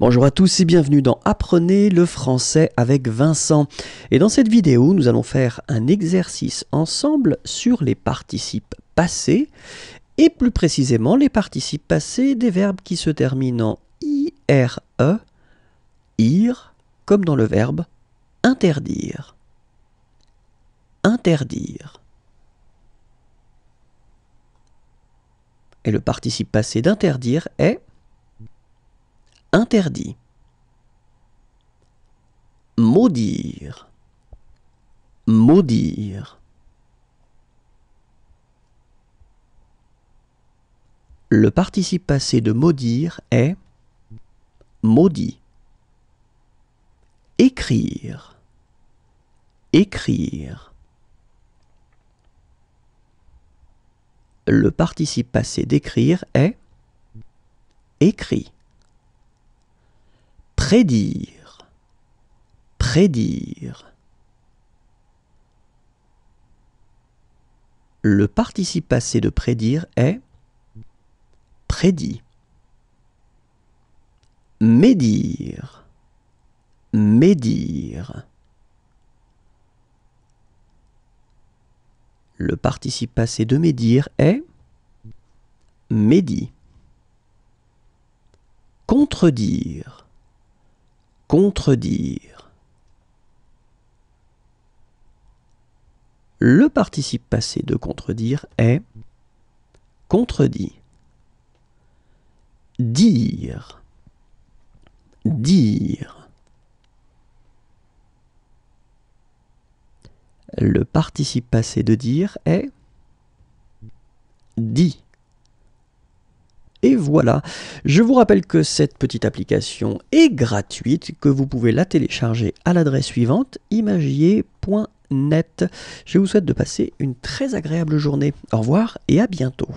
Bonjour à tous et bienvenue dans Apprenez le français avec Vincent. Et dans cette vidéo, nous allons faire un exercice ensemble sur les participes passés et plus précisément les participes passés des verbes qui se terminent en ire, ir, comme dans le verbe interdire. Interdire. Et le participe passé d'interdire est interdit. Maudire. Maudire. Le participe passé de maudire est maudit. Écrire. Écrire. Le participe passé d'écrire est écrit. Prédire. Prédire. Le participe passé de prédire est prédit. Médire. Médire. Le participe passé de médire est médit. Contredire contredire. Le participe passé de contredire est contredit. Dire. Dire. Le participe passé de dire est dit voilà. Je vous rappelle que cette petite application est gratuite, que vous pouvez la télécharger à l'adresse suivante imagier.net. Je vous souhaite de passer une très agréable journée. Au revoir et à bientôt.